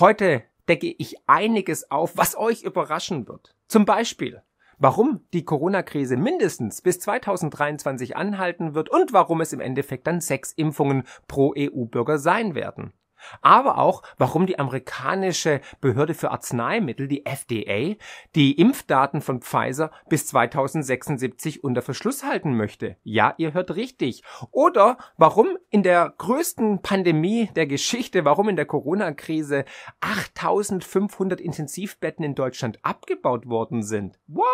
Heute decke ich einiges auf, was euch überraschen wird. Zum Beispiel, warum die Corona-Krise mindestens bis 2023 anhalten wird und warum es im Endeffekt dann sechs Impfungen pro EU-Bürger sein werden aber auch, warum die amerikanische Behörde für Arzneimittel, die FDA, die Impfdaten von Pfizer bis 2076 unter Verschluss halten möchte. Ja, ihr hört richtig. Oder warum in der größten Pandemie der Geschichte, warum in der Corona-Krise 8500 Intensivbetten in Deutschland abgebaut worden sind. What?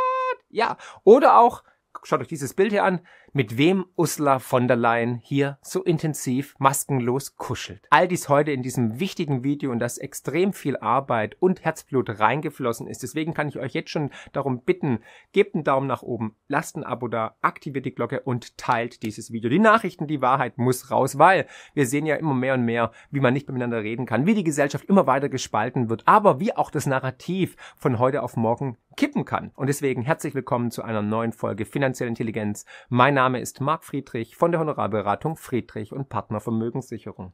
Ja. Oder auch, schaut euch dieses Bild hier an, mit wem Ursula von der Leyen hier so intensiv maskenlos kuschelt. All dies heute in diesem wichtigen Video und das extrem viel Arbeit und Herzblut reingeflossen ist. Deswegen kann ich euch jetzt schon darum bitten, gebt einen Daumen nach oben, lasst ein Abo da, aktiviert die Glocke und teilt dieses Video. Die Nachrichten, die Wahrheit muss raus, weil wir sehen ja immer mehr und mehr, wie man nicht miteinander reden kann, wie die Gesellschaft immer weiter gespalten wird, aber wie auch das Narrativ von heute auf morgen kippen kann. Und deswegen herzlich willkommen zu einer neuen Folge Finanzielle Intelligenz. Mein Name Name ist Marc Friedrich von der Honorarberatung Friedrich und Partner Vermögenssicherung.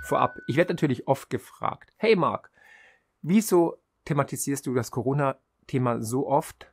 Vorab, ich werde natürlich oft gefragt, hey Marc, wieso thematisierst du das Corona-Thema so oft?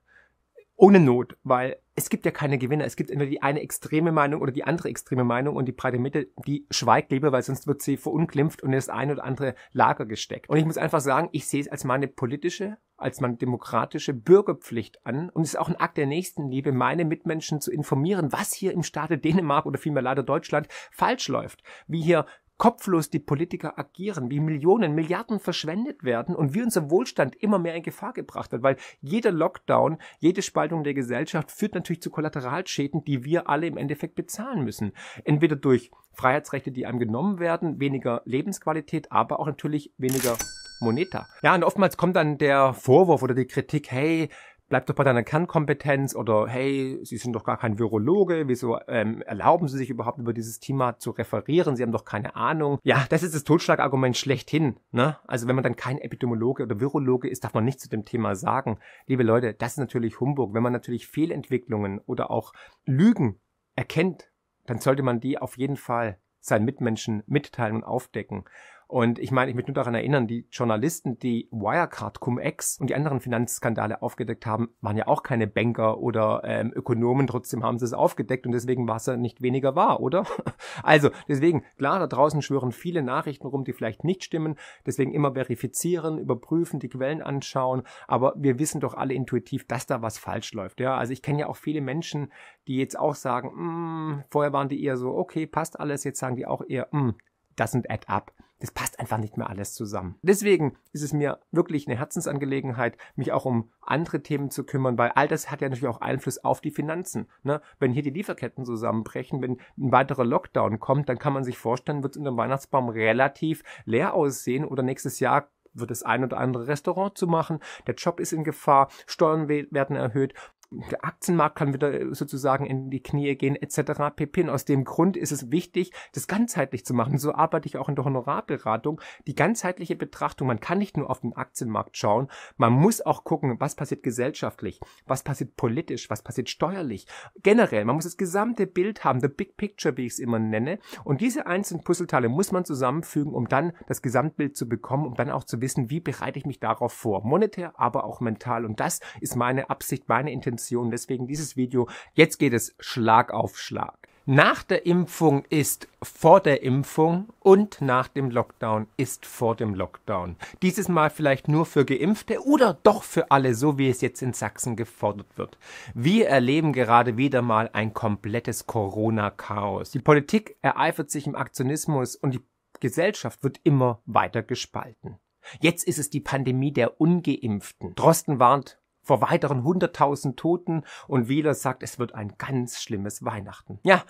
ohne Not, weil es gibt ja keine Gewinner. Es gibt entweder die eine extreme Meinung oder die andere extreme Meinung und die breite Mitte, die schweigt lieber, weil sonst wird sie verunglimpft und in das eine oder andere Lager gesteckt. Und ich muss einfach sagen, ich sehe es als meine politische als man demokratische Bürgerpflicht an und es ist auch ein Akt der Nächstenliebe, meine Mitmenschen zu informieren, was hier im Staate Dänemark oder vielmehr leider Deutschland falsch läuft, wie hier kopflos die Politiker agieren, wie Millionen, Milliarden verschwendet werden und wie unser Wohlstand immer mehr in Gefahr gebracht wird, weil jeder Lockdown, jede Spaltung der Gesellschaft führt natürlich zu Kollateralschäden, die wir alle im Endeffekt bezahlen müssen. Entweder durch Freiheitsrechte, die einem genommen werden, weniger Lebensqualität, aber auch natürlich weniger Moneta. Ja, und oftmals kommt dann der Vorwurf oder die Kritik, hey, bleib doch bei deiner Kernkompetenz oder hey, Sie sind doch gar kein Virologe, wieso ähm, erlauben Sie sich überhaupt über dieses Thema zu referieren? Sie haben doch keine Ahnung. Ja, das ist das Totschlagargument schlechthin. Ne? Also wenn man dann kein Epidemiologe oder Virologe ist, darf man nichts zu dem Thema sagen. Liebe Leute, das ist natürlich Humbug. Wenn man natürlich Fehlentwicklungen oder auch Lügen erkennt, dann sollte man die auf jeden Fall seinen Mitmenschen mitteilen und aufdecken. Und ich meine, ich möchte nur daran erinnern, die Journalisten, die Wirecard, Cum-Ex und die anderen Finanzskandale aufgedeckt haben, waren ja auch keine Banker oder ähm, Ökonomen. Trotzdem haben sie es aufgedeckt und deswegen war es ja nicht weniger wahr, oder? Also, deswegen, klar, da draußen schwören viele Nachrichten rum, die vielleicht nicht stimmen. Deswegen immer verifizieren, überprüfen, die Quellen anschauen. Aber wir wissen doch alle intuitiv, dass da was falsch läuft. Ja, also ich kenne ja auch viele Menschen, die jetzt auch sagen, mm, vorher waren die eher so, okay, passt alles. Jetzt sagen die auch eher, mm doesn't add up. Das passt einfach nicht mehr alles zusammen. Deswegen ist es mir wirklich eine Herzensangelegenheit, mich auch um andere Themen zu kümmern, weil all das hat ja natürlich auch Einfluss auf die Finanzen. Ne? Wenn hier die Lieferketten zusammenbrechen, wenn ein weiterer Lockdown kommt, dann kann man sich vorstellen, wird es unter dem Weihnachtsbaum relativ leer aussehen oder nächstes Jahr wird das ein oder andere Restaurant zu machen, der Job ist in Gefahr, Steuern werden erhöht der Aktienmarkt kann wieder äh, sozusagen in die Knie gehen, etc. pp. Und aus dem Grund ist es wichtig, das ganzheitlich zu machen. So arbeite ich auch in der Honorarberatung. Die ganzheitliche Betrachtung, man kann nicht nur auf den Aktienmarkt schauen, man muss auch gucken, was passiert gesellschaftlich, was passiert politisch, was passiert steuerlich. Generell, man muss das gesamte Bild haben, the big picture, wie ich es immer nenne. Und diese einzelnen Puzzleteile muss man zusammenfügen, um dann das Gesamtbild zu bekommen, um dann auch zu wissen, wie bereite ich mich darauf vor. Monetär, aber auch mental. Und das ist meine Absicht, meine Intention Prävention. Deswegen dieses Video. Jetzt geht es Schlag auf Schlag. Nach der Impfung ist vor der Impfung und nach dem Lockdown ist vor dem Lockdown. Dieses Mal vielleicht nur für Geimpfte oder doch für alle, so wie es jetzt in Sachsen gefordert wird. Wir erleben gerade wieder mal ein komplettes Corona-Chaos. Die Politik ereifert sich im Aktionismus und die Gesellschaft wird immer weiter gespalten. Jetzt ist es die Pandemie der Ungeimpften. Drosten warnt, vor weiteren hunderttausend Toten und Wieler sagt, es wird ein ganz schlimmes Weihnachten. Ja,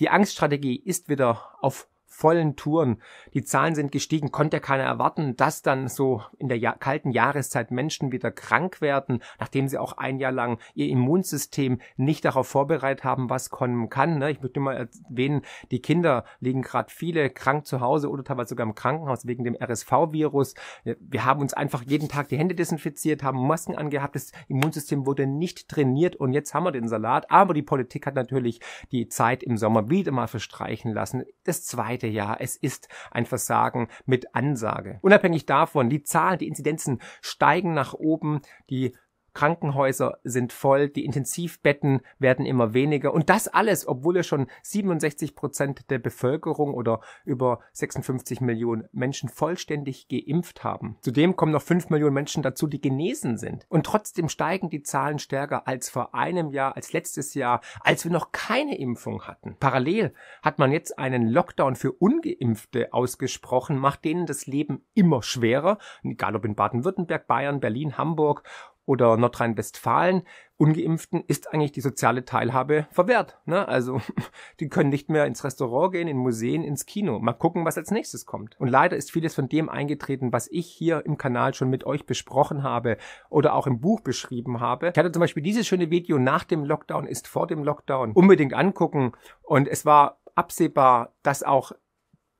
die Angststrategie ist wieder auf vollen Touren. Die Zahlen sind gestiegen, konnte keiner erwarten, dass dann so in der ja kalten Jahreszeit Menschen wieder krank werden, nachdem sie auch ein Jahr lang ihr Immunsystem nicht darauf vorbereitet haben, was kommen kann. Ne? Ich möchte mal erwähnen, die Kinder liegen gerade viele krank zu Hause oder teilweise sogar im Krankenhaus wegen dem RSV-Virus. Wir haben uns einfach jeden Tag die Hände desinfiziert, haben Masken angehabt, das Immunsystem wurde nicht trainiert und jetzt haben wir den Salat. Aber die Politik hat natürlich die Zeit im Sommer wieder mal verstreichen lassen. Das zweite zweite Jahr. Es ist ein Versagen mit Ansage. Unabhängig davon, die Zahlen, die Inzidenzen steigen nach oben, die Krankenhäuser sind voll, die Intensivbetten werden immer weniger und das alles, obwohl ja schon 67 Prozent der Bevölkerung oder über 56 Millionen Menschen vollständig geimpft haben. Zudem kommen noch 5 Millionen Menschen dazu, die genesen sind. Und trotzdem steigen die Zahlen stärker als vor einem Jahr, als letztes Jahr, als wir noch keine Impfung hatten. Parallel hat man jetzt einen Lockdown für Ungeimpfte ausgesprochen, macht denen das Leben immer schwerer, egal ob in Baden-Württemberg, Bayern, Berlin, Hamburg oder Nordrhein-Westfalen Ungeimpften ist eigentlich die soziale Teilhabe verwehrt. Ne? Also die können nicht mehr ins Restaurant gehen, in Museen, ins Kino. Mal gucken, was als nächstes kommt. Und leider ist vieles von dem eingetreten, was ich hier im Kanal schon mit euch besprochen habe oder auch im Buch beschrieben habe. Ich hatte zum Beispiel dieses schöne Video nach dem Lockdown ist vor dem Lockdown unbedingt angucken. Und es war absehbar, dass auch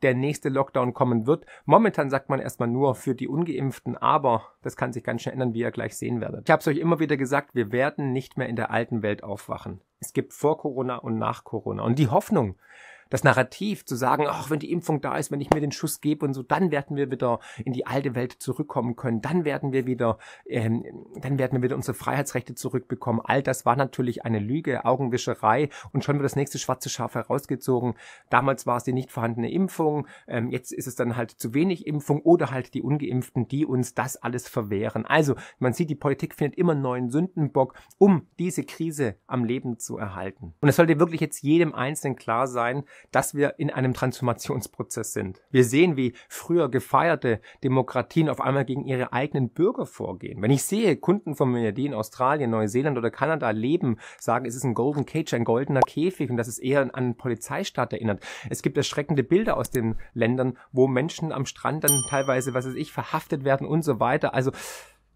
der nächste Lockdown kommen wird. Momentan sagt man erstmal nur für die ungeimpften, aber das kann sich ganz schön ändern, wie ihr gleich sehen werdet. Ich habe es euch immer wieder gesagt, wir werden nicht mehr in der alten Welt aufwachen. Es gibt vor Corona und nach Corona. Und die Hoffnung, das Narrativ zu sagen, ach, wenn die Impfung da ist, wenn ich mir den Schuss gebe und so, dann werden wir wieder in die alte Welt zurückkommen können, dann werden wir wieder, ähm, dann werden wir wieder unsere Freiheitsrechte zurückbekommen. All das war natürlich eine Lüge, Augenwischerei und schon wird das nächste schwarze Schaf herausgezogen. Damals war es die nicht vorhandene Impfung, ähm, jetzt ist es dann halt zu wenig Impfung oder halt die Ungeimpften, die uns das alles verwehren. Also man sieht, die Politik findet immer neuen Sündenbock, um diese Krise am Leben zu erhalten. Und es sollte wirklich jetzt jedem Einzelnen klar sein, dass wir in einem Transformationsprozess sind. Wir sehen, wie früher gefeierte Demokratien auf einmal gegen ihre eigenen Bürger vorgehen. Wenn ich sehe, Kunden von mir, die in Australien, Neuseeland oder Kanada leben, sagen, es ist ein Golden Cage, ein goldener Käfig und das ist eher an einen Polizeistaat erinnert. Es gibt erschreckende Bilder aus den Ländern, wo Menschen am Strand dann teilweise, was weiß ich, verhaftet werden und so weiter. Also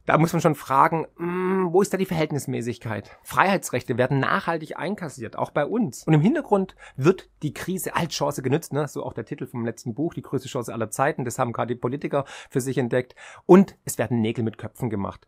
da muss man schon fragen, mh, hm, wo ist da die Verhältnismäßigkeit? Freiheitsrechte werden nachhaltig einkassiert, auch bei uns. Und im Hintergrund wird die Krise als Chance genützt, ne? so auch der Titel vom letzten Buch, die größte Chance aller Zeiten, das haben gerade die Politiker für sich entdeckt. Und es werden Nägel mit Köpfen gemacht.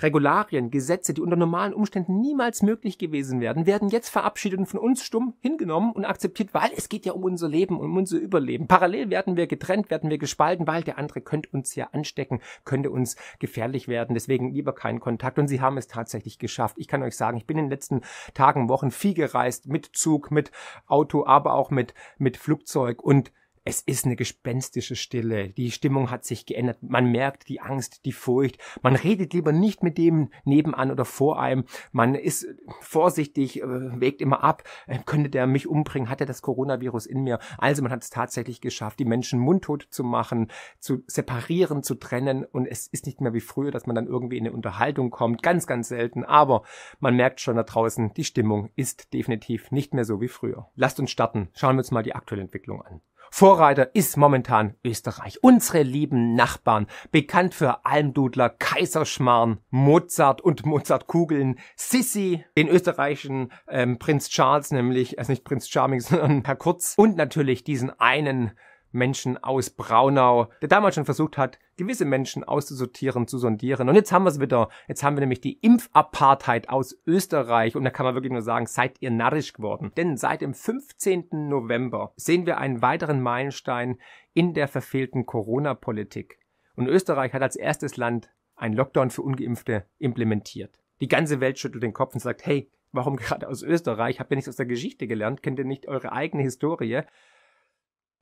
Regularien, Gesetze, die unter normalen Umständen niemals möglich gewesen wären, werden jetzt verabschiedet und von uns stumm hingenommen und akzeptiert, weil es geht ja um unser Leben, um unser Überleben. Parallel werden wir getrennt, werden wir gespalten, weil der andere könnte uns ja anstecken, könnte uns gefährlich werden. Deswegen lieber keinen Kontakt. Und sie haben es tatsächlich geschafft. Ich kann euch sagen, ich bin in den letzten Tagen, Wochen viel gereist, mit Zug, mit Auto, aber auch mit, mit Flugzeug und es ist eine gespenstische Stille. Die Stimmung hat sich geändert. Man merkt die Angst, die Furcht. Man redet lieber nicht mit dem nebenan oder vor einem. Man ist vorsichtig, äh, wägt immer ab. Äh, könnte der mich umbringen? Hat er das Coronavirus in mir? Also man hat es tatsächlich geschafft, die Menschen mundtot zu machen, zu separieren, zu trennen. Und es ist nicht mehr wie früher, dass man dann irgendwie in eine Unterhaltung kommt. Ganz, ganz selten. Aber man merkt schon da draußen, die Stimmung ist definitiv nicht mehr so wie früher. Lasst uns starten. Schauen wir uns mal die aktuelle Entwicklung an. Vorreiter ist momentan Österreich. Unsere lieben Nachbarn, bekannt für Almdudler, Kaiserschmarrn, Mozart und Mozartkugeln, Sissi, den österreichischen ähm, Prinz Charles nämlich, also nicht Prinz Charming, sondern Herr Kurz und natürlich diesen einen Menschen aus Braunau, der damals schon versucht hat, gewisse Menschen auszusortieren, zu sondieren. Und jetzt haben wir es wieder. Jetzt haben wir nämlich die Impfapartheit aus Österreich. Und da kann man wirklich nur sagen, seid ihr narrisch geworden. Denn seit dem 15. November sehen wir einen weiteren Meilenstein in der verfehlten Corona-Politik. Und Österreich hat als erstes Land einen Lockdown für ungeimpfte implementiert. Die ganze Welt schüttelt den Kopf und sagt, hey, warum gerade aus Österreich? Habt ihr nichts aus der Geschichte gelernt? Kennt ihr nicht eure eigene Historie?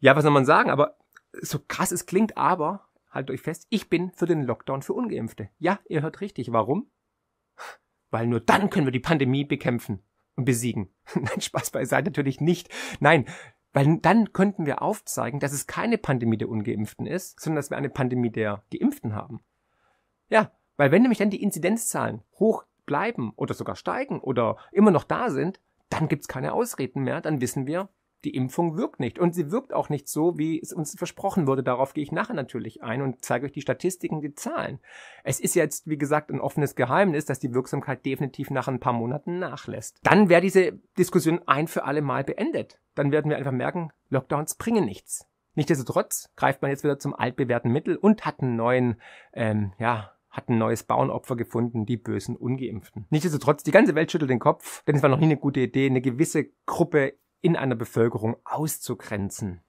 Ja, was soll man sagen? Aber so krass es klingt, aber haltet euch fest, ich bin für den Lockdown für Ungeimpfte. Ja, ihr hört richtig. Warum? Weil nur dann können wir die Pandemie bekämpfen und besiegen. Nein, Spaß beiseite natürlich nicht. Nein, weil dann könnten wir aufzeigen, dass es keine Pandemie der Ungeimpften ist, sondern dass wir eine Pandemie der Geimpften haben. Ja, weil wenn nämlich dann die Inzidenzzahlen hoch bleiben oder sogar steigen oder immer noch da sind, dann gibt's keine Ausreden mehr, dann wissen wir, die Impfung wirkt nicht. Und sie wirkt auch nicht so, wie es uns versprochen wurde. Darauf gehe ich nachher natürlich ein und zeige euch die Statistiken, die Zahlen. Es ist jetzt, wie gesagt, ein offenes Geheimnis, dass die Wirksamkeit definitiv nach ein paar Monaten nachlässt. Dann wäre diese Diskussion ein für alle Mal beendet. Dann werden wir einfach merken, Lockdowns bringen nichts. Nichtsdestotrotz greift man jetzt wieder zum altbewährten Mittel und hat einen neuen, ähm, ja, hat ein neues Bauernopfer gefunden, die bösen Ungeimpften. Nichtsdestotrotz, die ganze Welt schüttelt den Kopf, denn es war noch nie eine gute Idee, eine gewisse Gruppe in einer Bevölkerung auszugrenzen.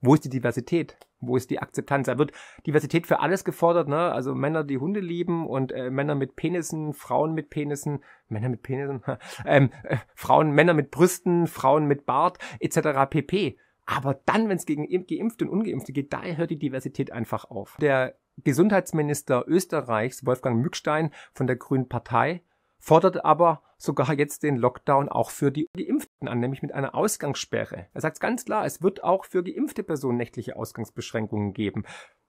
Wo ist die Diversität? Wo ist die Akzeptanz? Da wird Diversität für alles gefordert, ne? Also Männer, die Hunde lieben und äh, Männer mit Penissen, Frauen mit Penissen, Männer mit Penissen, ähm, äh, Frauen, Männer mit Brüsten, Frauen mit Bart, etc. pp. Aber dann, wenn es gegen Geimpfte und Ungeimpfte geht, da hört die Diversität einfach auf. Der Gesundheitsminister Österreichs, Wolfgang Mückstein von der Grünen Partei, fordert aber sogar jetzt den Lockdown auch für die Geimpften an, nämlich mit einer Ausgangssperre. Er sagt ganz klar, es wird auch für geimpfte Personen nächtliche Ausgangsbeschränkungen geben.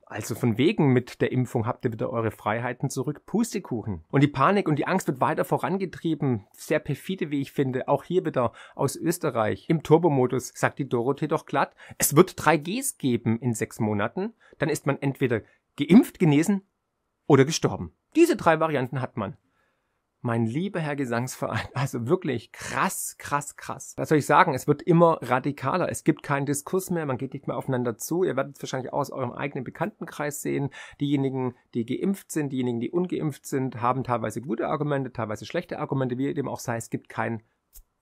Also von wegen mit der Impfung habt ihr wieder eure Freiheiten zurück. Pustekuchen. Und die Panik und die Angst wird weiter vorangetrieben. Sehr perfide, wie ich finde. Auch hier wieder aus Österreich. Im Turbomodus sagt die Dorothee doch glatt, es wird 3Gs geben in sechs Monaten. Dann ist man entweder geimpft, genesen oder gestorben. Diese drei Varianten hat man. Mein lieber Herr Gesangsverein, also wirklich krass, krass, krass. Was soll ich sagen? Es wird immer radikaler. Es gibt keinen Diskurs mehr, man geht nicht mehr aufeinander zu. Ihr werdet es wahrscheinlich auch aus eurem eigenen Bekanntenkreis sehen. Diejenigen, die geimpft sind, diejenigen, die ungeimpft sind, haben teilweise gute Argumente, teilweise schlechte Argumente, wie ihr dem auch sei. Es gibt keinen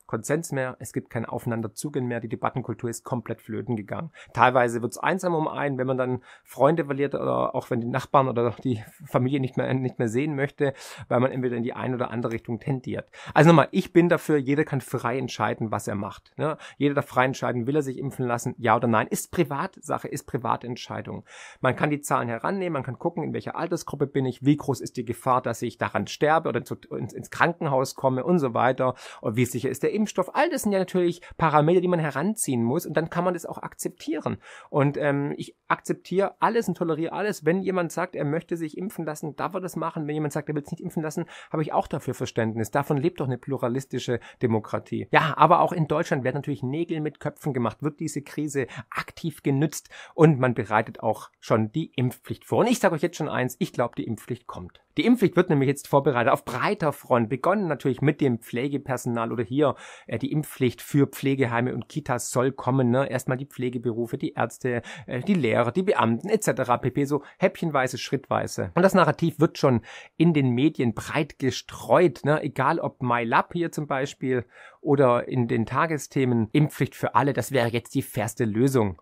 Konsens mehr, es gibt kein Aufeinanderzugehen mehr, die Debattenkultur ist komplett flöten gegangen. Teilweise wird's einsam um einen, wenn man dann Freunde verliert oder auch wenn die Nachbarn oder die Familie nicht mehr, nicht mehr sehen möchte, weil man entweder in die eine oder andere Richtung tendiert. Also nochmal, ich bin dafür, jeder kann frei entscheiden, was er macht. Ne? Jeder darf frei entscheiden, will er sich impfen lassen, ja oder nein. Ist Privatsache, ist Privatentscheidung. Man kann die Zahlen herannehmen, man kann gucken, in welcher Altersgruppe bin ich, wie groß ist die Gefahr, dass ich daran sterbe oder zu, ins, ins Krankenhaus komme und so weiter und wie sicher ist der Impfstoff, all das sind ja natürlich Parameter, die man heranziehen muss und dann kann man das auch akzeptieren. Und ähm, ich akzeptiere alles und toleriere alles. Wenn jemand sagt, er möchte sich impfen lassen, darf er das machen. Wenn jemand sagt, er will es nicht impfen lassen, habe ich auch dafür Verständnis. Davon lebt doch eine pluralistische Demokratie. Ja, aber auch in Deutschland werden natürlich Nägel mit Köpfen gemacht, wird diese Krise aktiv genützt und man bereitet auch schon die Impfpflicht vor. Und ich sage euch jetzt schon eins, ich glaube, die Impfpflicht kommt. Die Impfpflicht wird nämlich jetzt vorbereitet auf breiter Front, begonnen natürlich mit dem Pflegepersonal oder hier äh, die Impfpflicht für Pflegeheime und Kitas soll kommen. Ne? Erstmal die Pflegeberufe, die Ärzte, äh, die Lehrer, die Beamten etc. pp. So häppchenweise, schrittweise. Und das Narrativ wird schon in den Medien breit gestreut. Ne? Egal ob MyLab hier zum Beispiel oder in den Tagesthemen Impfpflicht für alle, das wäre jetzt die fairste Lösung.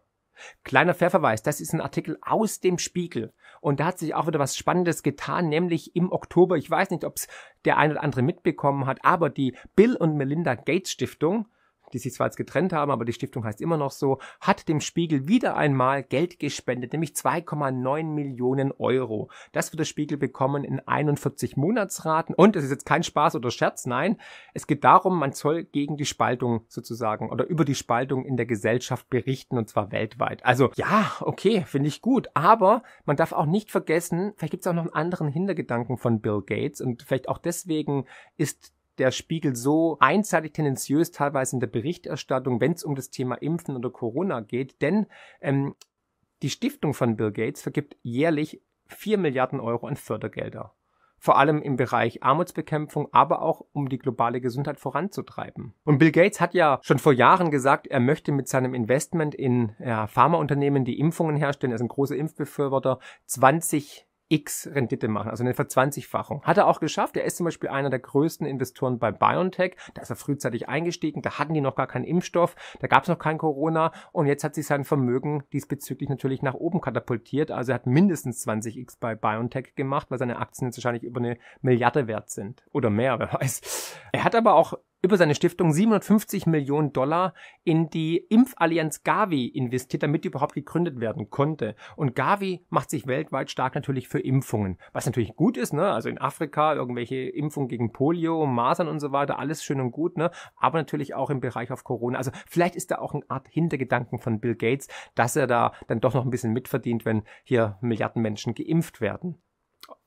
Kleiner Verweis, das ist ein Artikel aus dem Spiegel. Und da hat sich auch wieder was Spannendes getan, nämlich im Oktober, ich weiß nicht, ob es der ein oder andere mitbekommen hat, aber die Bill und Melinda Gates Stiftung die sich zwar jetzt getrennt haben, aber die Stiftung heißt immer noch so, hat dem Spiegel wieder einmal Geld gespendet, nämlich 2,9 Millionen Euro. Das wird der Spiegel bekommen in 41 Monatsraten. Und es ist jetzt kein Spaß oder Scherz, nein, es geht darum, man soll gegen die Spaltung sozusagen oder über die Spaltung in der Gesellschaft berichten und zwar weltweit. Also ja, okay, finde ich gut, aber man darf auch nicht vergessen, vielleicht gibt es auch noch einen anderen Hintergedanken von Bill Gates und vielleicht auch deswegen ist der Spiegel so einseitig tendenziös teilweise in der Berichterstattung, wenn es um das Thema Impfen oder Corona geht, denn ähm, die Stiftung von Bill Gates vergibt jährlich 4 Milliarden Euro an Fördergelder, vor allem im Bereich Armutsbekämpfung, aber auch um die globale Gesundheit voranzutreiben. Und Bill Gates hat ja schon vor Jahren gesagt, er möchte mit seinem Investment in ja, Pharmaunternehmen, die Impfungen herstellen, er ist ein großer Impfbefürworter, 20 X Rendite machen, also eine Verzwanzigfachung. Hat er auch geschafft. Er ist zum Beispiel einer der größten Investoren bei BioNTech. Da ist er frühzeitig eingestiegen. Da hatten die noch gar keinen Impfstoff. Da gab es noch kein Corona. Und jetzt hat sich sein Vermögen diesbezüglich natürlich nach oben katapultiert. Also er hat mindestens 20x bei BioNTech gemacht, weil seine Aktien jetzt wahrscheinlich über eine Milliarde wert sind. Oder mehr, wer weiß. Er hat aber auch über seine Stiftung 750 Millionen Dollar in die Impfallianz Gavi investiert, damit die überhaupt gegründet werden konnte. Und Gavi macht sich weltweit stark natürlich für Impfungen, was natürlich gut ist, ne? Also in Afrika irgendwelche Impfungen gegen Polio, Masern und so weiter, alles schön und gut, ne? Aber natürlich auch im Bereich auf Corona. Also vielleicht ist da auch eine Art Hintergedanken von Bill Gates, dass er da dann doch noch ein bisschen mitverdient, wenn hier Milliarden Menschen geimpft werden.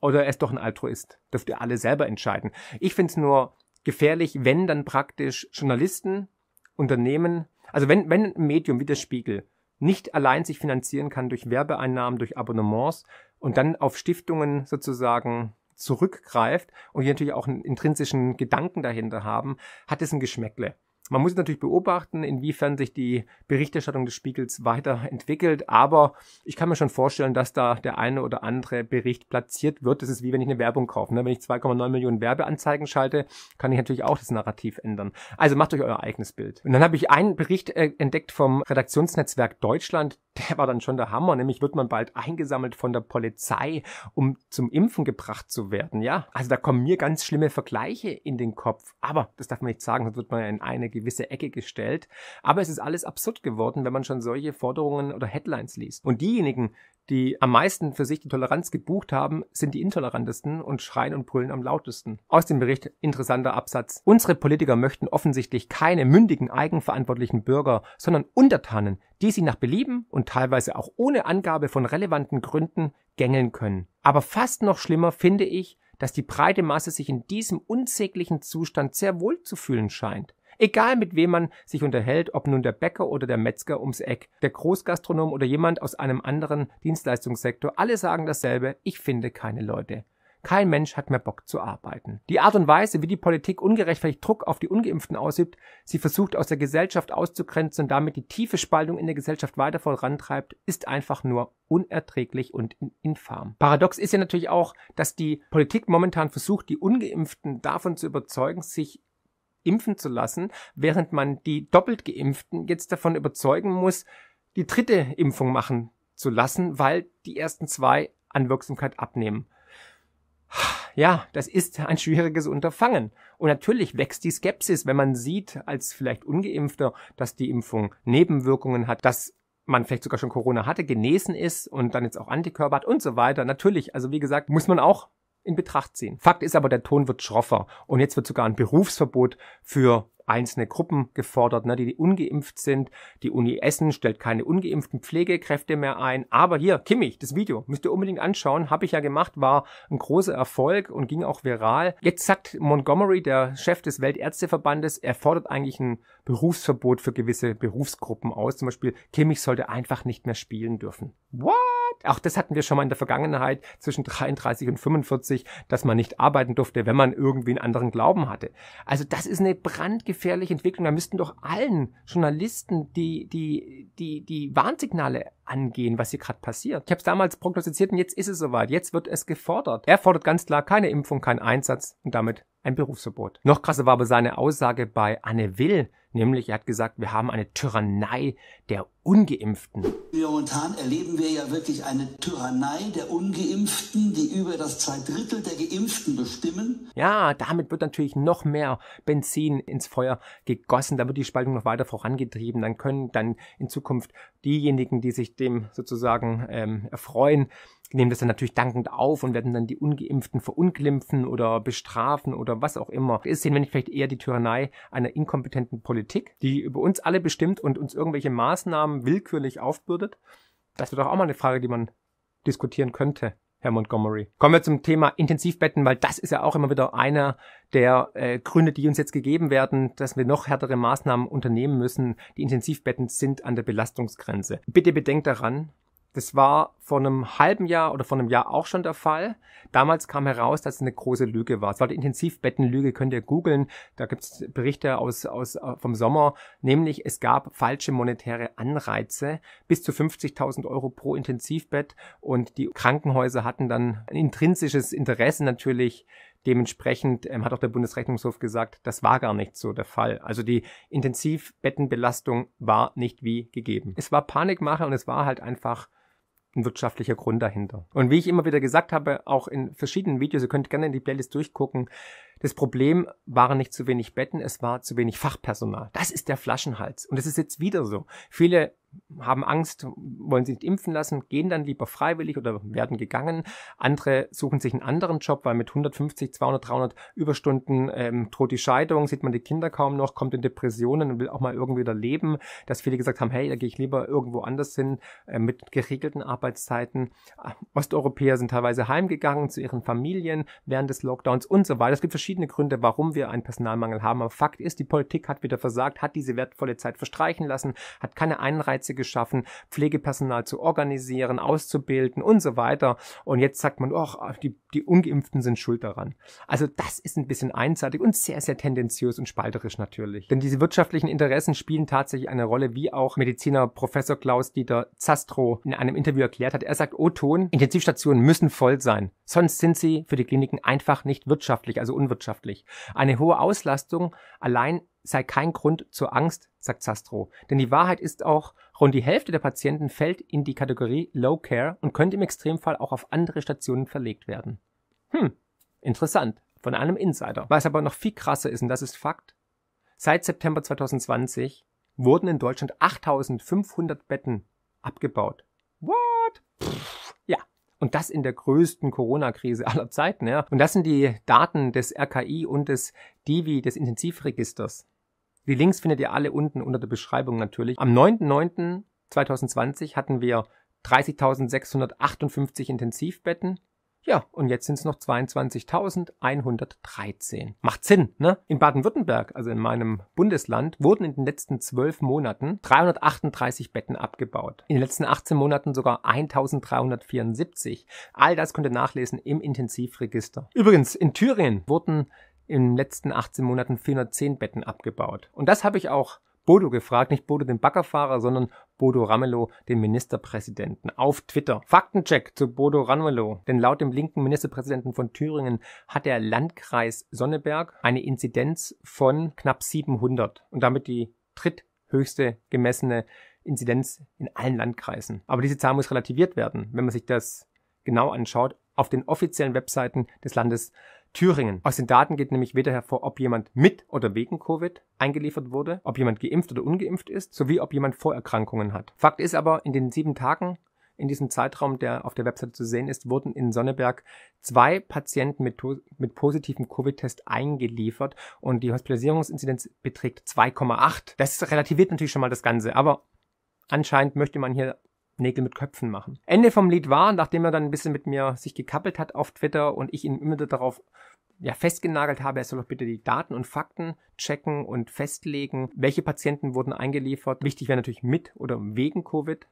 Oder er ist doch ein Altruist. Dürft ihr alle selber entscheiden. Ich finde es nur gefährlich, wenn dann praktisch Journalisten, Unternehmen, also wenn, wenn ein Medium wie der Spiegel nicht allein sich finanzieren kann durch Werbeeinnahmen, durch Abonnements und dann auf Stiftungen sozusagen zurückgreift und die natürlich auch einen intrinsischen Gedanken dahinter haben, hat es ein Geschmäckle. Man muss natürlich beobachten, inwiefern sich die Berichterstattung des Spiegels weiterentwickelt, aber ich kann mir schon vorstellen, dass da der eine oder andere Bericht platziert wird. Das ist wie wenn ich eine Werbung kaufe. Ne? Wenn ich 2,9 Millionen Werbeanzeigen schalte, kann ich natürlich auch das Narrativ ändern. Also macht euch euer eigenes Bild. Und dann habe ich einen Bericht äh, entdeckt vom Redaktionsnetzwerk Deutschland, der war dann schon der Hammer, nämlich wird man bald eingesammelt von der Polizei, um zum Impfen gebracht zu werden. Ja, also da kommen mir ganz schlimme Vergleiche in den Kopf. Aber das darf man nicht sagen, sonst wird man ja in eine gewisse Ecke gestellt. Aber es ist alles absurd geworden, wenn man schon solche Forderungen oder Headlines liest. Und diejenigen, die am meisten für sich die Toleranz gebucht haben, sind die intolerantesten und schreien und brüllen am lautesten. Aus dem Bericht interessanter Absatz. Unsere Politiker möchten offensichtlich keine mündigen, eigenverantwortlichen Bürger, sondern Untertanen, die sie nach Belieben und teilweise auch ohne Angabe von relevanten Gründen gängeln können. Aber fast noch schlimmer finde ich, dass die breite Masse sich in diesem unsäglichen Zustand sehr wohl zu fühlen scheint. Egal mit wem man sich unterhält, ob nun der Bäcker oder der Metzger ums Eck, der Großgastronom oder jemand aus einem anderen Dienstleistungssektor, alle sagen dasselbe, ich finde keine Leute. Kein Mensch hat mehr Bock zu arbeiten. Die Art und Weise, wie die Politik ungerechtfertigt Druck auf die Ungeimpften ausübt, sie versucht aus der Gesellschaft auszugrenzen und damit die tiefe Spaltung in der Gesellschaft weiter vorantreibt, ist einfach nur unerträglich und infam. Paradox ist ja natürlich auch, dass die Politik momentan versucht, die Ungeimpften davon zu überzeugen, sich impfen zu lassen, während man die doppelt geimpften jetzt davon überzeugen muss, die dritte Impfung machen zu lassen, weil die ersten zwei an Wirksamkeit abnehmen. Ja, das ist ein schwieriges Unterfangen. Und natürlich wächst die Skepsis, wenn man sieht, als vielleicht ungeimpfter, dass die Impfung Nebenwirkungen hat, dass man vielleicht sogar schon Corona hatte, genesen ist und dann jetzt auch Antikörper hat und so weiter. Natürlich, also wie gesagt, muss man auch in Betracht ziehen. Fakt ist aber, der Ton wird schroffer und jetzt wird sogar ein Berufsverbot für einzelne Gruppen gefordert, ne, die, die ungeimpft sind. Die Uni Essen stellt keine ungeimpften Pflegekräfte mehr ein. Aber hier, Kimmich, das Video müsst ihr unbedingt anschauen. Habe ich ja gemacht, war ein großer Erfolg und ging auch viral. Jetzt sagt Montgomery, der Chef des Weltärzteverbandes, er fordert eigentlich ein Berufsverbot für gewisse Berufsgruppen aus. Zum Beispiel, Kimmich sollte einfach nicht mehr spielen dürfen. What? Auch das hatten wir schon mal in der Vergangenheit zwischen 33 und 45, dass man nicht arbeiten durfte, wenn man irgendwie einen anderen Glauben hatte. Also das ist eine brandgefährliche gefährliche Entwicklung. Da müssten doch allen Journalisten die, die, die, die Warnsignale angehen, was hier gerade passiert. Ich habe es damals prognostiziert und jetzt ist es soweit. Jetzt wird es gefordert. Er fordert ganz klar keine Impfung, keinen Einsatz und damit ein Berufsverbot. Noch krasser war aber seine Aussage bei Anne Will, Nämlich, er hat gesagt, wir haben eine Tyrannei der Ungeimpften. Momentan erleben wir ja wirklich eine Tyrannei der Ungeimpften, die über das zwei der Geimpften bestimmen. Ja, damit wird natürlich noch mehr Benzin ins Feuer gegossen. Da wird die Spaltung noch weiter vorangetrieben. Dann können dann in Zukunft diejenigen, die sich dem sozusagen ähm, erfreuen, nehmen das dann natürlich dankend auf und werden dann die Ungeimpften verunglimpfen oder bestrafen oder was auch immer. Ist sehen wir nicht vielleicht eher die Tyrannei einer inkompetenten Politik, die über uns alle bestimmt und uns irgendwelche Maßnahmen willkürlich aufbürdet? Das wäre doch auch mal eine Frage, die man diskutieren könnte. Herr Montgomery. Kommen wir zum Thema Intensivbetten, weil das ist ja auch immer wieder einer der äh, Gründe, die uns jetzt gegeben werden, dass wir noch härtere Maßnahmen unternehmen müssen. Die Intensivbetten sind an der Belastungsgrenze. Bitte bedenkt daran, das war vor einem halben Jahr oder vor einem Jahr auch schon der Fall. Damals kam heraus, dass es eine große Lüge war. Es war die Intensivbettenlüge, könnt ihr googeln. Da gibt es Berichte aus, aus, äh, vom Sommer. Nämlich, es gab falsche monetäre Anreize. Bis zu 50.000 Euro pro Intensivbett. Und die Krankenhäuser hatten dann ein intrinsisches Interesse natürlich, Dementsprechend ähm, hat auch der Bundesrechnungshof gesagt, das war gar nicht so der Fall. Also die Intensivbettenbelastung war nicht wie gegeben. Es war Panikmache und es war halt einfach ein wirtschaftlicher Grund dahinter. Und wie ich immer wieder gesagt habe, auch in verschiedenen Videos, ihr könnt gerne in die Playlist durchgucken, das Problem waren nicht zu wenig Betten, es war zu wenig Fachpersonal. Das ist der Flaschenhals. Und es ist jetzt wieder so. Viele haben Angst, wollen sich nicht impfen lassen, gehen dann lieber freiwillig oder werden gegangen. Andere suchen sich einen anderen Job, weil mit 150, 200, 300 Überstunden ähm, droht die Scheidung, sieht man die Kinder kaum noch, kommt in Depressionen und will auch mal irgendwie wieder leben. Dass viele gesagt haben, hey, da gehe ich lieber irgendwo anders hin äh, mit geregelten Arbeitszeiten. Ah, Osteuropäer sind teilweise heimgegangen zu ihren Familien während des Lockdowns und so weiter. Es gibt verschiedene verschiedene Gründe, warum wir einen Personalmangel haben. Aber Fakt ist, die Politik hat wieder versagt, hat diese wertvolle Zeit verstreichen lassen, hat keine Einreize geschaffen, Pflegepersonal zu organisieren, auszubilden und so weiter. Und jetzt sagt man, oh, die, die Ungeimpften sind schuld daran. Also das ist ein bisschen einseitig und sehr, sehr tendenziös und spalterisch natürlich. Denn diese wirtschaftlichen Interessen spielen tatsächlich eine Rolle, wie auch Mediziner Professor Klaus-Dieter Zastrow in einem Interview erklärt hat. Er sagt, O-Ton, Intensivstationen müssen voll sein. Sonst sind sie für die Kliniken einfach nicht wirtschaftlich, also unwirtschaftlich wirtschaftlich. Eine hohe Auslastung allein sei kein Grund zur Angst, sagt Zastro. Denn die Wahrheit ist auch, rund die Hälfte der Patienten fällt in die Kategorie Low Care und könnte im Extremfall auch auf andere Stationen verlegt werden. Hm, interessant. Von einem Insider. Was aber noch viel krasser ist, und das ist Fakt, seit September 2020 wurden in Deutschland 8500 Betten abgebaut. What? Pff. Und das in der größten Corona-Krise aller Zeiten. Ja. Und das sind die Daten des RKI und des DIVI, des Intensivregisters. Die Links findet ihr alle unten unter der Beschreibung natürlich. Am 9.9.2020 hatten wir 30.658 Intensivbetten. Ja, und jetzt sind es noch 22.113. Macht Sinn, ne? In Baden-Württemberg, also in meinem Bundesland, wurden in den letzten zwölf Monaten 338 Betten abgebaut. In den letzten 18 Monaten sogar 1374. All das könnt ihr nachlesen im Intensivregister. Übrigens, in Thüringen wurden in den letzten 18 Monaten 410 Betten abgebaut. Und das habe ich auch Bodo gefragt, nicht Bodo den Baggerfahrer, sondern Bodo Ramelow, den Ministerpräsidenten, auf Twitter. Faktencheck zu Bodo Ramelow, denn laut dem linken Ministerpräsidenten von Thüringen hat der Landkreis Sonneberg eine Inzidenz von knapp 700 und damit die dritthöchste gemessene Inzidenz in allen Landkreisen. Aber diese Zahl muss relativiert werden, wenn man sich das genau anschaut. Auf den offiziellen Webseiten des Landes Thüringen. Aus den Daten geht nämlich weder hervor, ob jemand mit oder wegen Covid eingeliefert wurde, ob jemand geimpft oder ungeimpft ist, sowie ob jemand Vorerkrankungen hat. Fakt ist aber, in den sieben Tagen in diesem Zeitraum, der auf der Webseite zu sehen ist, wurden in Sonneberg zwei Patienten mit, mit positivem Covid-Test eingeliefert und die Hospitalisierungsinzidenz beträgt 2,8. Das relativiert natürlich schon mal das Ganze, aber anscheinend möchte man hier Nägel mit Köpfen machen. Ende vom Lied war, nachdem er dann ein bisschen mit mir sich gekappelt hat auf Twitter und ich ihn immer darauf ja, festgenagelt habe, er soll doch bitte die Daten und Fakten checken und festlegen, welche Patienten wurden eingeliefert. Wichtig wäre natürlich mit oder wegen Covid,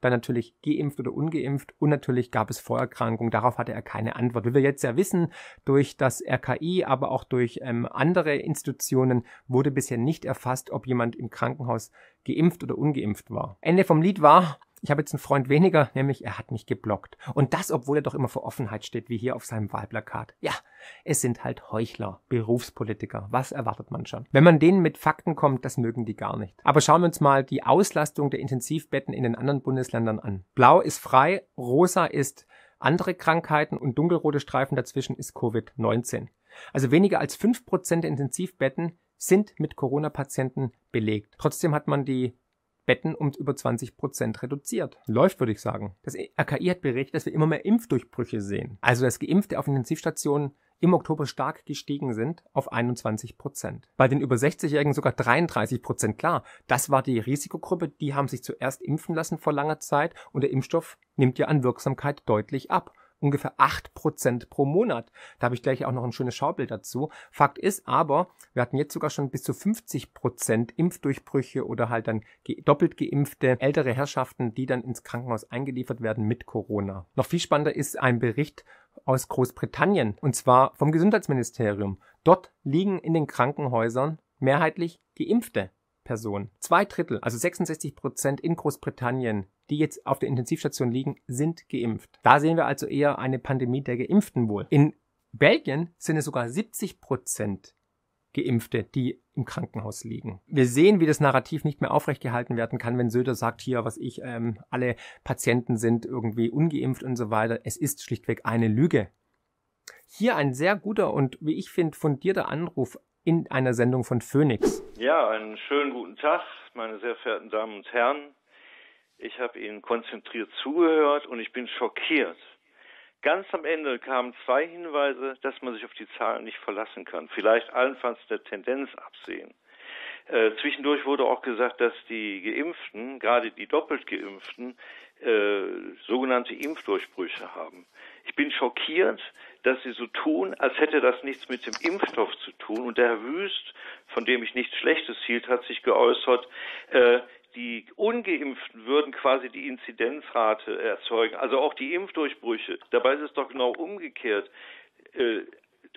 dann natürlich geimpft oder ungeimpft und natürlich gab es Vorerkrankungen. Darauf hatte er keine Antwort. Wie wir jetzt ja wissen, durch das RKI, aber auch durch ähm, andere Institutionen wurde bisher nicht erfasst, ob jemand im Krankenhaus geimpft oder ungeimpft war. Ende vom Lied war, ich habe jetzt einen Freund weniger, nämlich er hat mich geblockt. Und das, obwohl er doch immer vor Offenheit steht, wie hier auf seinem Wahlplakat. Ja, es sind halt Heuchler, Berufspolitiker. Was erwartet man schon? Wenn man denen mit Fakten kommt, das mögen die gar nicht. Aber schauen wir uns mal die Auslastung der Intensivbetten in den anderen Bundesländern an. Blau ist frei, rosa ist andere Krankheiten und dunkelrote Streifen dazwischen ist Covid-19. Also weniger als fünf Prozent der Intensivbetten sind mit Corona-Patienten belegt. Trotzdem hat man die Betten um über 20 Prozent reduziert. Läuft, würde ich sagen. Das RKI hat berichtet, dass wir immer mehr Impfdurchbrüche sehen. Also, dass Geimpfte auf Intensivstationen im Oktober stark gestiegen sind auf 21 Prozent. Bei den über 60-Jährigen sogar 33 Prozent. Klar, das war die Risikogruppe, die haben sich zuerst impfen lassen vor langer Zeit und der Impfstoff nimmt ja an Wirksamkeit deutlich ab ungefähr 8% pro Monat. Da habe ich gleich auch noch ein schönes Schaubild dazu. Fakt ist aber, wir hatten jetzt sogar schon bis zu 50% Impfdurchbrüche oder halt dann doppelt geimpfte ältere Herrschaften, die dann ins Krankenhaus eingeliefert werden mit Corona. Noch viel spannender ist ein Bericht aus Großbritannien und zwar vom Gesundheitsministerium. Dort liegen in den Krankenhäusern mehrheitlich Geimpfte. Personen. Zwei Drittel, also 66 Prozent in Großbritannien, die jetzt auf der Intensivstation liegen, sind geimpft. Da sehen wir also eher eine Pandemie der Geimpften wohl. In Belgien sind es sogar 70 Prozent Geimpfte, die im Krankenhaus liegen. Wir sehen, wie das Narrativ nicht mehr aufrechtgehalten werden kann, wenn Söder sagt hier, was ich, ähm, alle Patienten sind irgendwie ungeimpft und so weiter. Es ist schlichtweg eine Lüge. Hier ein sehr guter und, wie ich finde, fundierter Anruf in einer Sendung von Phoenix. Ja, einen schönen guten Tag, meine sehr verehrten Damen und Herren. Ich habe Ihnen konzentriert zugehört und ich bin schockiert. Ganz am Ende kamen zwei Hinweise, dass man sich auf die Zahlen nicht verlassen kann. Vielleicht allenfalls der Tendenz absehen. Äh, zwischendurch wurde auch gesagt, dass die Geimpften, gerade die doppelt Geimpften, äh, sogenannte Impfdurchbrüche haben. Ich bin schockiert, dass sie so tun, als hätte das nichts mit dem Impfstoff zu tun. Und der Herr Wüst, von dem ich nichts Schlechtes hielt, hat sich geäußert, äh, die Ungeimpften würden quasi die Inzidenzrate erzeugen, also auch die Impfdurchbrüche. Dabei ist es doch genau umgekehrt. Äh,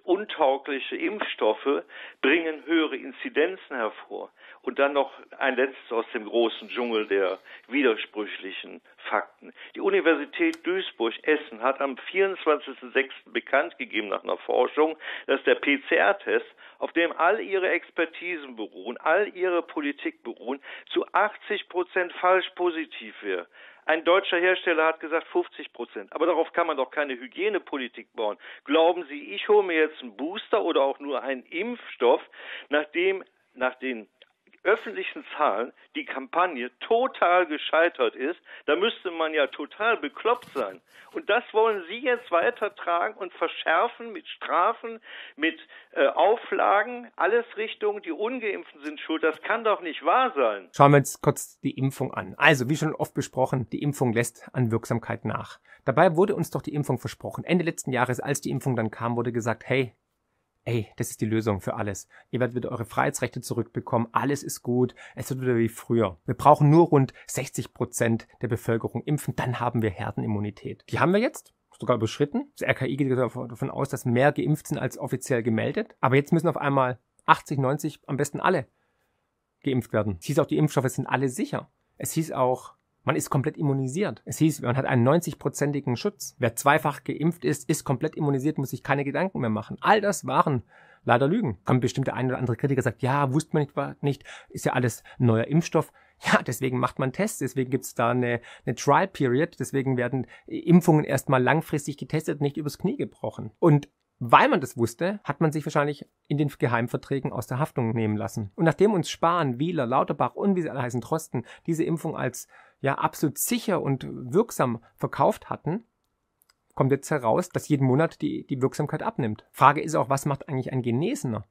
untaugliche Impfstoffe bringen höhere Inzidenzen hervor. Und dann noch ein letztes aus dem großen Dschungel der widersprüchlichen Fakten. Die Universität Duisburg-Essen hat am 24.06. bekannt gegeben nach einer Forschung, dass der PCR-Test, auf dem all ihre Expertisen beruhen, all ihre Politik beruhen, zu 80 Prozent falsch positiv wäre. Ein deutscher Hersteller hat gesagt 50 Prozent. Aber darauf kann man doch keine Hygienepolitik bauen. Glauben Sie, ich hole mir jetzt einen Booster oder auch nur einen Impfstoff, nachdem nach den öffentlichen Zahlen die Kampagne total gescheitert ist, da müsste man ja total bekloppt sein. Und das wollen Sie jetzt weitertragen und verschärfen mit Strafen, mit äh, Auflagen, alles Richtung, die ungeimpften sind schuld. Das kann doch nicht wahr sein. Schauen wir uns kurz die Impfung an. Also, wie schon oft besprochen, die Impfung lässt an Wirksamkeit nach. Dabei wurde uns doch die Impfung versprochen. Ende letzten Jahres, als die Impfung dann kam, wurde gesagt, hey, ey, das ist die Lösung für alles. Ihr werdet wieder eure Freiheitsrechte zurückbekommen, alles ist gut, es wird wieder wie früher. Wir brauchen nur rund 60 Prozent der Bevölkerung impfen, dann haben wir Herdenimmunität. Die haben wir jetzt sogar überschritten. Das RKI geht davon aus, dass mehr geimpft sind als offiziell gemeldet. Aber jetzt müssen auf einmal 80, 90, am besten alle geimpft werden. Es hieß auch, die Impfstoffe sind alle sicher. Es hieß auch, man ist komplett immunisiert. Es hieß, man hat einen 90-prozentigen Schutz. Wer zweifach geimpft ist, ist komplett immunisiert, muss sich keine Gedanken mehr machen. All das waren leider Lügen. Kommt bestimmt der eine oder andere Kritiker sagt, ja, wusste man nicht, nicht ist ja alles neuer Impfstoff. Ja, deswegen macht man Tests, deswegen gibt's da eine, eine Trial Period, deswegen werden Impfungen erstmal langfristig getestet, nicht übers Knie gebrochen. Und weil man das wusste, hat man sich wahrscheinlich in den Geheimverträgen aus der Haftung nehmen lassen. Und nachdem uns Spahn, Wieler, Lauterbach und wie sie alle heißen, Trosten diese Impfung als ja absolut sicher und wirksam verkauft hatten, kommt jetzt heraus, dass jeden Monat die, die Wirksamkeit abnimmt. Frage ist auch, was macht eigentlich ein Genesener?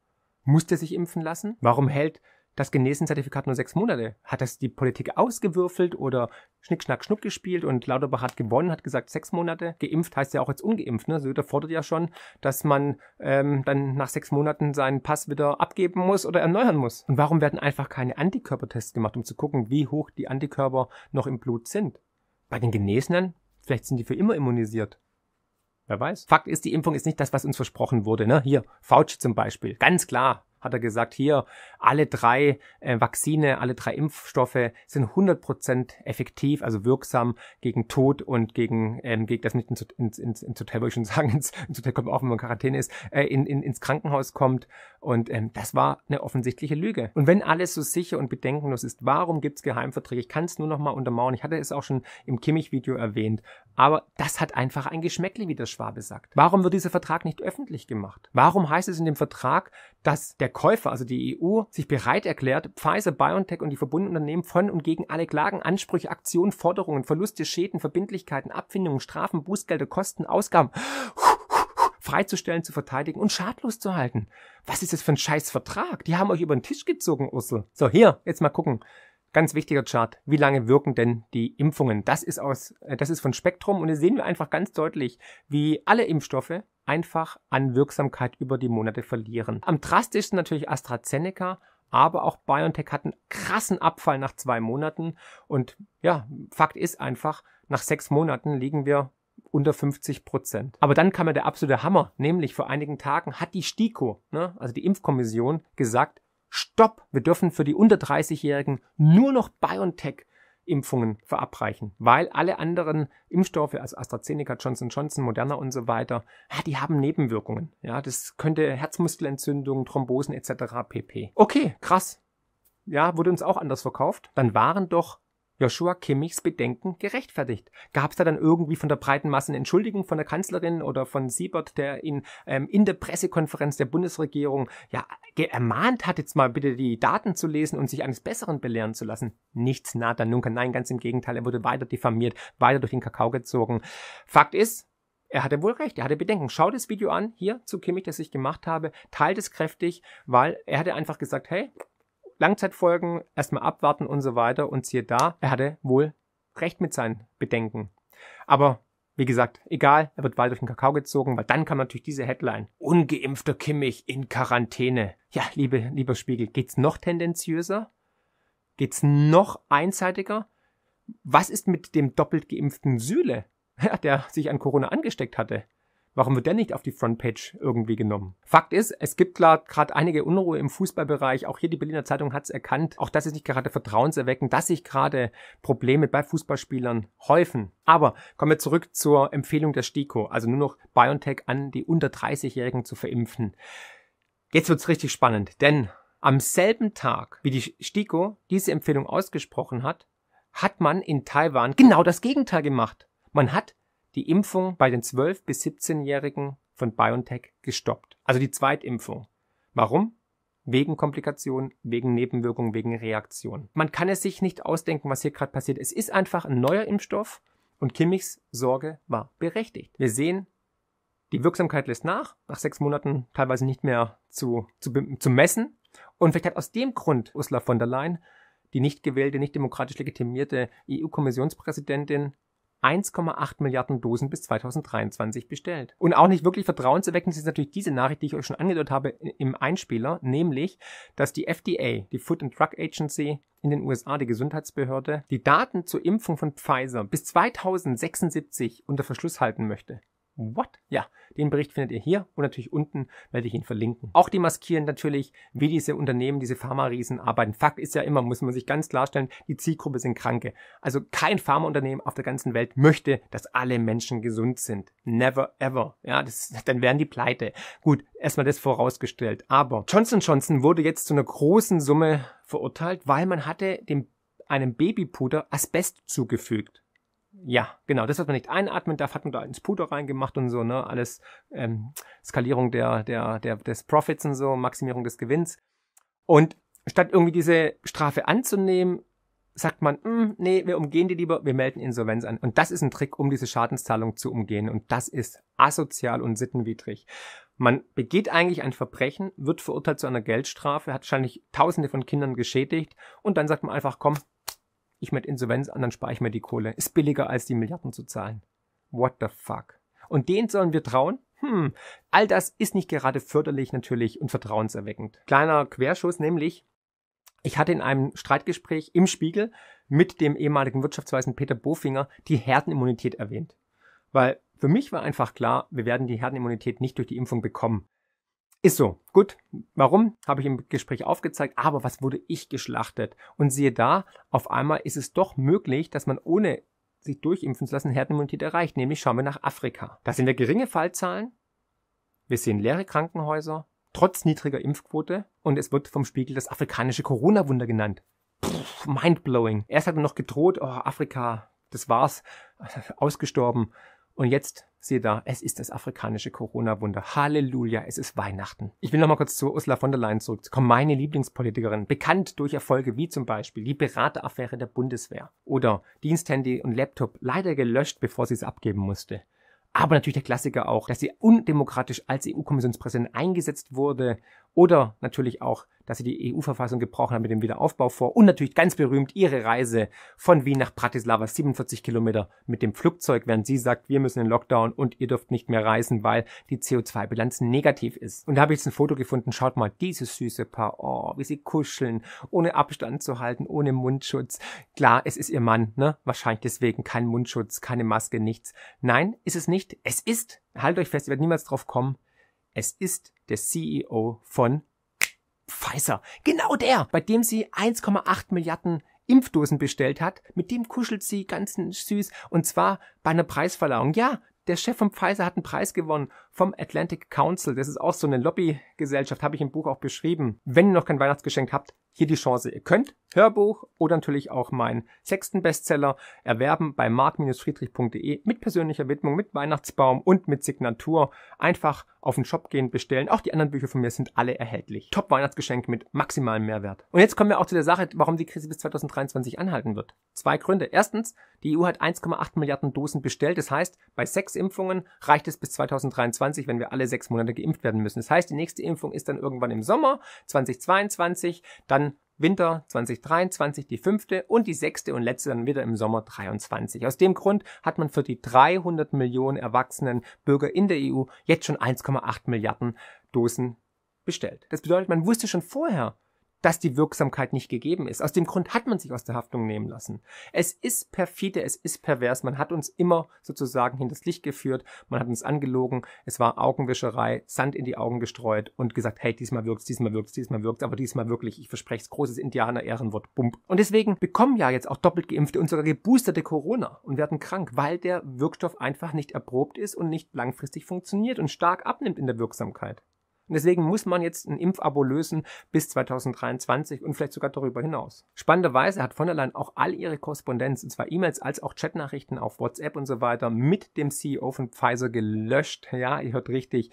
Muss der sich impfen lassen? Warum hält das Genesenzertifikat nur sechs Monate? Hat das die Politik ausgewürfelt oder schnick, schnack, schnuck gespielt und Lauterbach hat gewonnen, hat gesagt sechs Monate. Geimpft heißt ja auch jetzt ungeimpft. Ne? Söder fordert ja schon, dass man ähm, dann nach sechs Monaten seinen Pass wieder abgeben muss oder erneuern muss. Und warum werden einfach keine Antikörpertests gemacht, um zu gucken, wie hoch die Antikörper noch im Blut sind? Bei den Genesenen? Vielleicht sind die für immer immunisiert. Wer weiß. Fakt ist, die Impfung ist nicht das, was uns versprochen wurde. Ne? Hier, Fauci zum Beispiel. Ganz klar hat er gesagt, hier alle drei äh, Vakzine, alle drei Impfstoffe sind 100% effektiv, also wirksam gegen Tod und gegen, ähm, gegen das nicht ins, ins, ins, ins Hotel, würde ich schon sagen, ins, ins Hotel kommt man auch, wenn man Quarantäne ist, äh, in, in, ins Krankenhaus kommt. Und ähm, das war eine offensichtliche Lüge. Und wenn alles so sicher und bedenkenlos ist, warum gibt es Geheimverträge? Ich kann es nur noch mal untermauern. Ich hatte es auch schon im Kimmich-Video erwähnt. Aber das hat einfach ein Geschmäckli, wie der Schwabe sagt. Warum wird dieser Vertrag nicht öffentlich gemacht? Warum heißt es in dem Vertrag, dass der Käufer, also die EU, sich bereit erklärt, Pfizer, BioNTech und die verbundenen Unternehmen von und gegen alle Klagen, Ansprüche, Aktionen, Forderungen, Verluste, Schäden, Verbindlichkeiten, Abfindungen, Strafen, Bußgelder, Kosten, Ausgaben freizustellen, zu verteidigen und schadlos zu halten. Was ist das für ein scheiß Vertrag? Die haben euch über den Tisch gezogen, Ursel. So, hier, jetzt mal gucken. Ganz wichtiger Chart. Wie lange wirken denn die Impfungen? Das ist aus, äh, das ist von Spektrum und hier sehen wir einfach ganz deutlich, wie alle Impfstoffe einfach an Wirksamkeit über die Monate verlieren. Am drastischsten natürlich AstraZeneca, aber auch BioNTech hat einen krassen Abfall nach zwei Monaten und ja, Fakt ist einfach, nach sechs Monaten liegen wir unter 50 Prozent. Aber dann kam ja der absolute Hammer, nämlich vor einigen Tagen hat die STIKO, ne, also die Impfkommission, gesagt, Stopp, wir dürfen für die unter 30-Jährigen nur noch BioNTech Impfungen verabreichen, weil alle anderen Impfstoffe, also AstraZeneca, Johnson Johnson, Moderna und so weiter, ja, die haben Nebenwirkungen. Ja, das könnte Herzmuskelentzündungen, Thrombosen etc. pp. Okay, krass. Ja, wurde uns auch anders verkauft. Dann waren doch Joshua Kimmichs Bedenken gerechtfertigt? Gab es da dann irgendwie von der breiten Masse eine Entschuldigung von der Kanzlerin oder von Siebert, der ihn ähm, in der Pressekonferenz der Bundesregierung ja ermahnt hat, jetzt mal bitte die Daten zu lesen und sich eines Besseren belehren zu lassen? Nichts naht dann Nunke. Nein, ganz im Gegenteil. Er wurde weiter diffamiert, weiter durch den Kakao gezogen. Fakt ist, er hatte wohl recht, er hatte Bedenken. Schau das Video an, hier zu Kimmich, das ich gemacht habe, teilt es kräftig, weil er hatte einfach gesagt, hey, Langzeitfolgen, erstmal abwarten und so weiter. Und siehe da, er hatte wohl recht mit seinen Bedenken. Aber wie gesagt, egal, er wird bald durch den Kakao gezogen, weil dann kam natürlich diese Headline. Ungeimpfter Kimmich in Quarantäne. Ja, liebe, lieber Spiegel, geht's noch tendenziöser? Geht's noch einseitiger? Was ist mit dem doppelt geimpften Süle, der sich an Corona angesteckt hatte? Warum wird der nicht auf die Frontpage irgendwie genommen? Fakt ist, es gibt gerade einige Unruhe im Fußballbereich. Auch hier die Berliner Zeitung hat es erkannt. Auch das ist nicht gerade vertrauenserweckend, dass sich gerade Probleme bei Fußballspielern häufen. Aber kommen wir zurück zur Empfehlung der STIKO, also nur noch BioNTech an die unter 30-Jährigen zu verimpfen. Jetzt wird es richtig spannend, denn am selben Tag, wie die STIKO diese Empfehlung ausgesprochen hat, hat man in Taiwan genau das Gegenteil gemacht. Man hat die Impfung bei den 12- bis 17-Jährigen von BioNTech gestoppt. Also die Zweitimpfung. Warum? Wegen Komplikationen, wegen Nebenwirkungen, wegen Reaktionen. Man kann es sich nicht ausdenken, was hier gerade passiert. Es ist einfach ein neuer Impfstoff und Kimmichs Sorge war berechtigt. Wir sehen, die Wirksamkeit lässt nach, nach sechs Monaten teilweise nicht mehr zu, zu, zu messen. Und vielleicht hat aus dem Grund Ursula von der Leyen, die nicht gewählte, nicht demokratisch legitimierte EU-Kommissionspräsidentin, 1,8 Milliarden Dosen bis 2023 bestellt. Und auch nicht wirklich vertrauenserweckend ist natürlich diese Nachricht, die ich euch schon angedeutet habe im Einspieler, nämlich, dass die FDA, die Food and Drug Agency in den USA, die Gesundheitsbehörde, die Daten zur Impfung von Pfizer bis 2076 unter Verschluss halten möchte. What? Ja, den Bericht findet ihr hier und natürlich unten werde ich ihn verlinken. Auch die maskieren natürlich, wie diese Unternehmen, diese Pharma-Riesen arbeiten. Fakt ist ja immer, muss man sich ganz klarstellen, die Zielgruppe sind Kranke. Also kein Pharmaunternehmen auf der ganzen Welt möchte, dass alle Menschen gesund sind. Never ever. Ja, das, dann wären die pleite. Gut, erstmal das vorausgestellt. Aber Johnson Johnson wurde jetzt zu einer großen Summe verurteilt, weil man hatte dem einem Babypuder Asbest zugefügt. Ja, genau, das, was man nicht einatmen darf, hat man da ins Puder reingemacht und so, ne? Alles ähm, Skalierung der, der, der, des Profits und so, Maximierung des Gewinns. Und statt irgendwie diese Strafe anzunehmen, sagt man, mh, hm, nee, wir umgehen die lieber, wir melden Insolvenz an. Und das ist ein Trick, um diese Schadenszahlung zu umgehen. Und das ist asozial und sittenwidrig. Man begeht eigentlich ein Verbrechen, wird verurteilt zu einer Geldstrafe, hat wahrscheinlich Tausende von Kindern geschädigt und dann sagt man einfach, komm, ich mit Insolvenz an, dann spare ich mir die Kohle. Ist billiger, als die Milliarden zu zahlen. What the fuck? Und denen sollen wir trauen? Hm, all das ist nicht gerade förderlich natürlich und vertrauenserweckend. Kleiner Querschuss, nämlich, ich hatte in einem Streitgespräch im Spiegel mit dem ehemaligen Wirtschaftsweisen Peter Bofinger die Herdenimmunität erwähnt. Weil für mich war einfach klar, wir werden die Herdenimmunität nicht durch die Impfung bekommen. Ist so. Gut. Warum? Habe ich im Gespräch aufgezeigt. Aber was wurde ich geschlachtet? Und siehe da, auf einmal ist es doch möglich, dass man ohne sich durchimpfen zu lassen Herdenimmunität erreicht. Nämlich schauen wir nach Afrika. Da sind wir geringe Fallzahlen. Wir sehen leere Krankenhäuser. Trotz niedriger Impfquote. Und es wird vom Spiegel das afrikanische Corona-Wunder genannt. Pff, mindblowing. Erst hat man noch gedroht, oh, Afrika, das war's, ausgestorben. Und jetzt Sehe da, es ist das afrikanische Corona-Wunder. Halleluja, es ist Weihnachten. Ich will nochmal kurz zu Ursula von der Leyen zurückkommen. Meine Lieblingspolitikerin, bekannt durch Erfolge wie zum Beispiel die Berateraffäre der Bundeswehr oder Diensthandy und Laptop, leider gelöscht, bevor sie es abgeben musste. Aber natürlich der Klassiker auch, dass sie undemokratisch als EU-Kommissionspräsident eingesetzt wurde oder natürlich auch, dass sie die EU-Verfassung gebrochen haben mit dem Wiederaufbau vor und natürlich ganz berühmt ihre Reise von Wien nach Bratislava, 47 Kilometer mit dem Flugzeug, während sie sagt, wir müssen in Lockdown und ihr dürft nicht mehr reisen, weil die CO2-Bilanz negativ ist. Und da habe ich jetzt ein Foto gefunden, schaut mal, dieses süße Paar, oh, wie sie kuscheln, ohne Abstand zu halten, ohne Mundschutz. Klar, es ist ihr Mann, ne? Wahrscheinlich deswegen kein Mundschutz, keine Maske, nichts. Nein, ist es nicht. Es ist, halt euch fest, ihr werdet niemals drauf kommen, es ist der CEO von Pfizer. Genau der, bei dem sie 1,8 Milliarden Impfdosen bestellt hat. Mit dem kuschelt sie ganz süß. Und zwar bei einer Preisverleihung. Ja, der Chef von Pfizer hat einen Preis gewonnen vom Atlantic Council. Das ist auch so eine Lobbygesellschaft, habe ich im Buch auch beschrieben. Wenn ihr noch kein Weihnachtsgeschenk habt, hier die Chance. Ihr könnt Hörbuch oder natürlich auch meinen sechsten Bestseller erwerben bei mark-friedrich.de mit persönlicher Widmung, mit Weihnachtsbaum und mit Signatur. Einfach auf den Shop gehen, bestellen. Auch die anderen Bücher von mir sind alle erhältlich. Top Weihnachtsgeschenk mit maximalem Mehrwert. Und jetzt kommen wir auch zu der Sache, warum die Krise bis 2023 anhalten wird. Zwei Gründe. Erstens, die EU hat 1,8 Milliarden Dosen bestellt. Das heißt, bei sechs Impfungen reicht es bis 2023, wenn wir alle sechs Monate geimpft werden müssen. Das heißt, die nächste Impfung ist dann irgendwann im Sommer 2022. Dann Winter 2023 die fünfte und die sechste und letzte dann wieder im Sommer 23. Aus dem Grund hat man für die 300 Millionen erwachsenen Bürger in der EU jetzt schon 1,8 Milliarden Dosen bestellt. Das bedeutet, man wusste schon vorher, dass die Wirksamkeit nicht gegeben ist. Aus dem Grund hat man sich aus der Haftung nehmen lassen. Es ist perfide, es ist pervers. Man hat uns immer sozusagen hinters Licht geführt, man hat uns angelogen, es war Augenwischerei, Sand in die Augen gestreut und gesagt, hey, diesmal wirkt's, diesmal wirkt's, diesmal wirkt's, aber diesmal wirklich, ich verspreche es, großes Indianer-Ehrenwort, bump. Und deswegen bekommen ja jetzt auch doppelt geimpfte und sogar geboosterte Corona und werden krank, weil der Wirkstoff einfach nicht erprobt ist und nicht langfristig funktioniert und stark abnimmt in der Wirksamkeit. Und deswegen muss man jetzt ein Impfabo lösen bis 2023 und vielleicht sogar darüber hinaus. Spannenderweise hat von der Leyen auch all ihre Korrespondenz, und zwar E-Mails als auch Chatnachrichten auf WhatsApp und so weiter, mit dem CEO von Pfizer gelöscht. Ja, ihr hört richtig.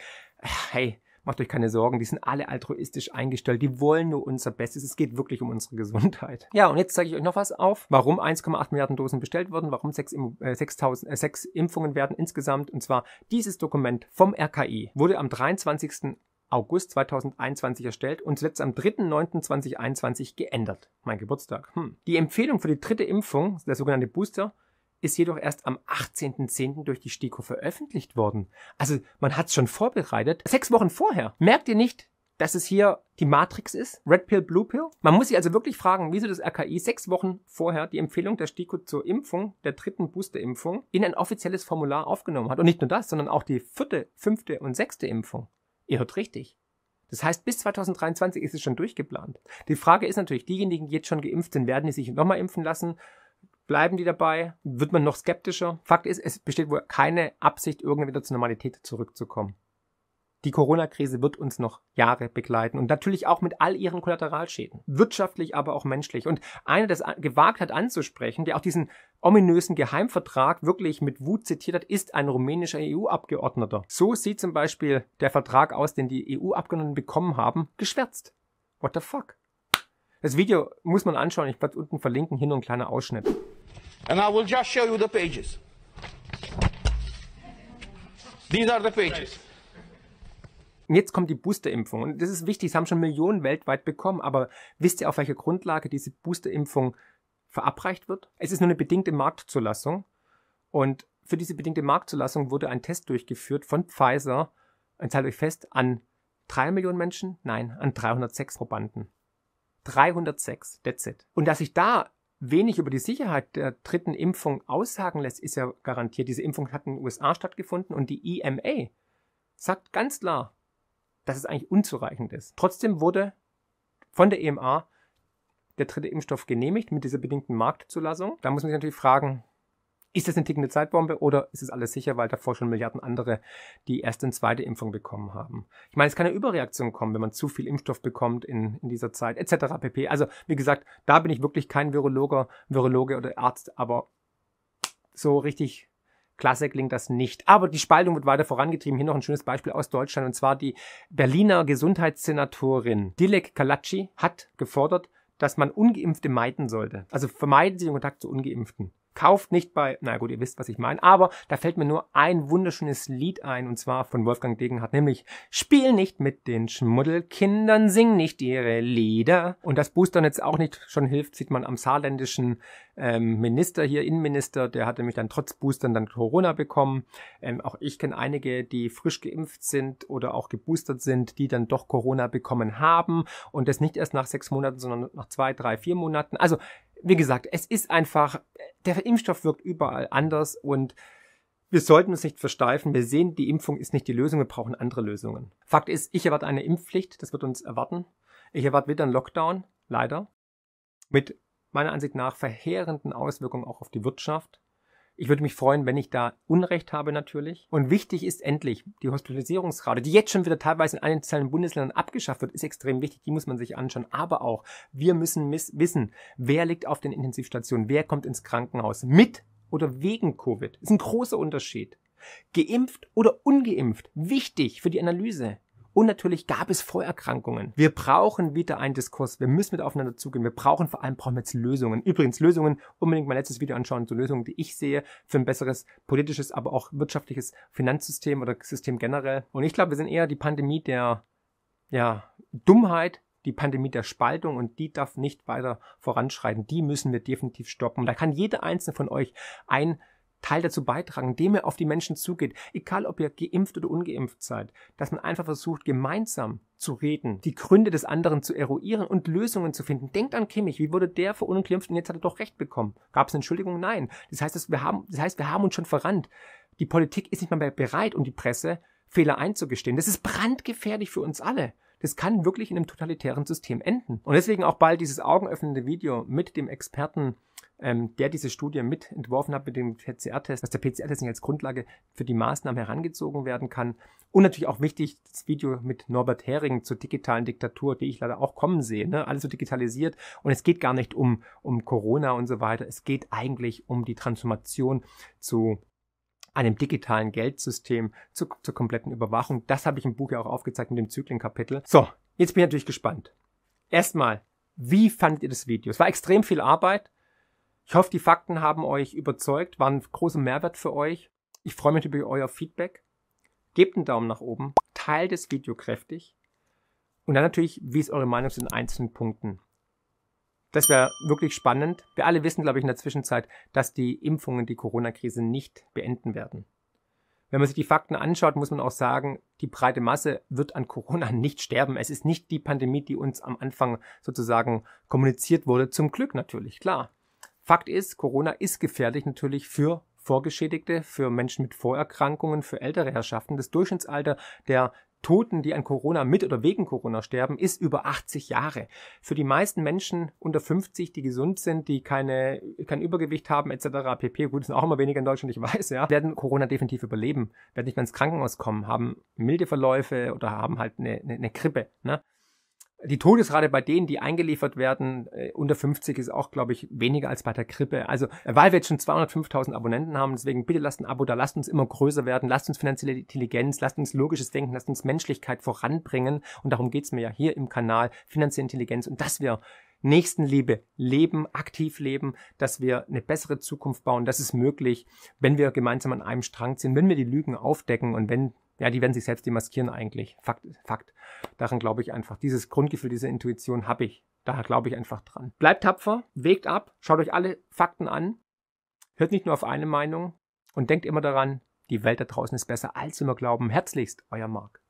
Hey, macht euch keine Sorgen, die sind alle altruistisch eingestellt, die wollen nur unser Bestes, es geht wirklich um unsere Gesundheit. Ja, und jetzt zeige ich euch noch was auf, warum 1,8 Milliarden Dosen bestellt wurden, warum 6, äh, 6000, äh, 6 Impfungen werden insgesamt, und zwar dieses Dokument vom RKI wurde am 23. August 2021 erstellt und zuletzt am 3.9.2021 geändert. Mein Geburtstag. Hm. Die Empfehlung für die dritte Impfung, der sogenannte Booster, ist jedoch erst am 18.10. durch die STIKO veröffentlicht worden. Also man hat es schon vorbereitet, sechs Wochen vorher. Merkt ihr nicht, dass es hier die Matrix ist? Red Pill, Blue Pill? Man muss sich also wirklich fragen, wieso das RKI sechs Wochen vorher die Empfehlung der STIKO zur Impfung, der dritten Boosterimpfung, in ein offizielles Formular aufgenommen hat. Und nicht nur das, sondern auch die vierte, fünfte und sechste Impfung. Ihr hört richtig. Das heißt, bis 2023 ist es schon durchgeplant. Die Frage ist natürlich, diejenigen, die jetzt schon geimpft sind, werden die sich nochmal impfen lassen? Bleiben die dabei? Wird man noch skeptischer? Fakt ist, es besteht wohl keine Absicht, irgendwann wieder zur Normalität zurückzukommen. Die Corona-Krise wird uns noch Jahre begleiten und natürlich auch mit all ihren Kollateralschäden. Wirtschaftlich, aber auch menschlich. Und einer, der es gewagt hat anzusprechen, der auch diesen ominösen Geheimvertrag wirklich mit Wut zitiert hat, ist ein rumänischer EU-Abgeordneter. So sieht zum Beispiel der Vertrag aus, den die EU-Abgeordneten bekommen haben, geschwärzt. What the fuck? Das Video muss man anschauen. Ich werde unten verlinken. Hier nur ein kleiner Ausschnitt. And I will just show you the pages. These are the pages. Und jetzt kommt die Boosterimpfung. Und das ist wichtig, es haben schon Millionen weltweit bekommen. Aber wisst ihr, auf welcher Grundlage diese Boosterimpfung verabreicht wird. Es ist nur eine bedingte Marktzulassung. Und für diese bedingte Marktzulassung wurde ein Test durchgeführt von Pfizer, und zahlt euch fest, an 3 Millionen Menschen? Nein, an 306 Probanden. 306, that's it. Und dass sich da wenig über die Sicherheit der dritten Impfung aussagen lässt, ist ja garantiert. Diese Impfung hat in den USA stattgefunden und die EMA sagt ganz klar, dass es eigentlich unzureichend ist. Trotzdem wurde von der EMA der dritte Impfstoff genehmigt mit dieser bedingten Marktzulassung. Da muss man sich natürlich fragen, ist das eine tickende Zeitbombe oder ist es alles sicher, weil davor schon Milliarden andere die erste und zweite Impfung bekommen haben? Ich meine, es kann eine Überreaktion kommen, wenn man zu viel Impfstoff bekommt in, in dieser Zeit, etc. pp. Also, wie gesagt, da bin ich wirklich kein Virologer, Virologe oder Arzt, aber so richtig klasse klingt das nicht. Aber die Spaltung wird weiter vorangetrieben. Hier noch ein schönes Beispiel aus Deutschland, und zwar die Berliner Gesundheitssenatorin Dilek Kalatschi hat gefordert, dass man Ungeimpfte meiden sollte. Also vermeiden Sie den Kontakt zu Ungeimpften. Kauft nicht bei, na gut, ihr wisst, was ich meine, aber da fällt mir nur ein wunderschönes Lied ein, und zwar von Wolfgang Degenhardt, nämlich Spiel nicht mit den Schmuddelkindern, sing nicht ihre Lieder. Und das Boostern jetzt auch nicht schon hilft, sieht man am saarländischen ähm, Minister hier, Innenminister, der hat nämlich dann trotz Boostern dann Corona bekommen. Ähm, auch ich kenne einige, die frisch geimpft sind oder auch geboostert sind, die dann doch Corona bekommen haben und das nicht erst nach sechs Monaten, sondern nach zwei, drei, vier Monaten. Also wie gesagt, es ist einfach, der Impfstoff wirkt überall anders und wir sollten uns nicht versteifen. Wir sehen, die Impfung ist nicht die Lösung, wir brauchen andere Lösungen. Fakt ist, ich erwarte eine Impfpflicht, das wird uns erwarten. Ich erwarte wieder einen Lockdown, leider, mit meiner Ansicht nach verheerenden Auswirkungen auch auf die Wirtschaft. Ich würde mich freuen, wenn ich da Unrecht habe natürlich. Und wichtig ist endlich die Hospitalisierungsrate, die jetzt schon wieder teilweise in einzelnen Bundesländern abgeschafft wird, ist extrem wichtig. Die muss man sich anschauen. Aber auch, wir müssen wissen, wer liegt auf den Intensivstationen, wer kommt ins Krankenhaus mit oder wegen Covid. Das ist ein großer Unterschied. Geimpft oder ungeimpft. Wichtig für die Analyse. Und natürlich gab es Vorerkrankungen. Wir brauchen wieder einen Diskurs. Wir müssen mit aufeinander zugehen. Wir brauchen vor allem brauchen wir jetzt Lösungen. Übrigens Lösungen. Unbedingt mein letztes Video anschauen zu Lösungen, die ich sehe für ein besseres politisches, aber auch wirtschaftliches Finanzsystem oder System generell. Und ich glaube, wir sind eher die Pandemie der ja, Dummheit, die Pandemie der Spaltung und die darf nicht weiter voranschreiten. Die müssen wir definitiv stoppen. da kann jeder einzelne von euch ein Teil dazu beitragen, indem ihr auf die Menschen zugeht, egal ob ihr geimpft oder ungeimpft seid, dass man einfach versucht, gemeinsam zu reden, die Gründe des anderen zu eruieren und Lösungen zu finden. Denkt an Kimmich, wie wurde der verunglimpft und jetzt hat er doch recht bekommen? Gab es eine Entschuldigung? Nein. Das heißt, wir haben, das heißt, wir haben uns schon verrannt. Die Politik ist nicht mal mehr bereit um die Presse Fehler einzugestehen. Das ist brandgefährlich für uns alle. Das kann wirklich in einem totalitären System enden. Und deswegen auch bald dieses augenöffnende Video mit dem Experten ähm, der diese Studie mitentworfen hat mit dem PCR-Test, dass der PCR-Test als Grundlage für die Maßnahmen herangezogen werden kann. Und natürlich auch wichtig, das Video mit Norbert Hering zur digitalen Diktatur, die ich leider auch kommen sehe, ne? alles so digitalisiert. Und es geht gar nicht um, um Corona und so weiter. Es geht eigentlich um die Transformation zu einem digitalen Geldsystem, zu, zur kompletten Überwachung. Das habe ich im Buch ja auch aufgezeigt mit dem Zyklenkapitel. So, jetzt bin ich natürlich gespannt. Erstmal, wie fandet ihr das Video? Es war extrem viel Arbeit. Ich hoffe, die Fakten haben euch überzeugt, waren großer Mehrwert für euch. Ich freue mich über euer Feedback. Gebt einen Daumen nach oben, teilt das Video kräftig und dann natürlich, wie ist eure Meinung zu den einzelnen Punkten. Das wäre wirklich spannend. Wir alle wissen, glaube ich, in der Zwischenzeit, dass die Impfungen die Corona-Krise nicht beenden werden. Wenn man sich die Fakten anschaut, muss man auch sagen, die breite Masse wird an Corona nicht sterben. Es ist nicht die Pandemie, die uns am Anfang sozusagen kommuniziert wurde. Zum Glück natürlich, klar. Fakt ist, Corona ist gefährlich natürlich für Vorgeschädigte, für Menschen mit Vorerkrankungen, für ältere Herrschaften. Das Durchschnittsalter der Toten, die an Corona mit oder wegen Corona sterben, ist über 80 Jahre. Für die meisten Menschen unter 50, die gesund sind, die keine, kein Übergewicht haben etc. pp. Gut, sind auch immer weniger in Deutschland, ich weiß, ja, werden Corona definitiv überleben, werden nicht mehr ins Krankenhaus kommen, haben milde Verläufe oder haben halt eine, eine, eine Krippe. Ne? Die Todesrate bei denen, die eingeliefert werden, äh, unter 50 ist auch, glaube ich, weniger als bei der Grippe. Also, weil wir jetzt schon 205.000 Abonnenten haben, deswegen bitte lasst ein Abo da, lasst uns immer größer werden, lasst uns finanzielle Intelligenz, lasst uns logisches Denken, lasst uns Menschlichkeit voranbringen. Und darum geht's mir ja hier im Kanal, finanzielle Intelligenz und dass wir Nächstenliebe leben, aktiv leben, dass wir eine bessere Zukunft bauen. Das ist möglich, wenn wir gemeinsam an einem Strang ziehen, wenn wir die Lügen aufdecken und wenn ja, die werden sich selbst demaskieren eigentlich. Fakt, Fakt. Daran glaube ich einfach. Dieses Grundgefühl, diese Intuition habe ich. Da glaube ich einfach dran. Bleibt tapfer, wegt ab, schaut euch alle Fakten an, hört nicht nur auf eine Meinung und denkt immer daran, die Welt da draußen ist besser, als immer glauben. Herzlichst, euer Marc.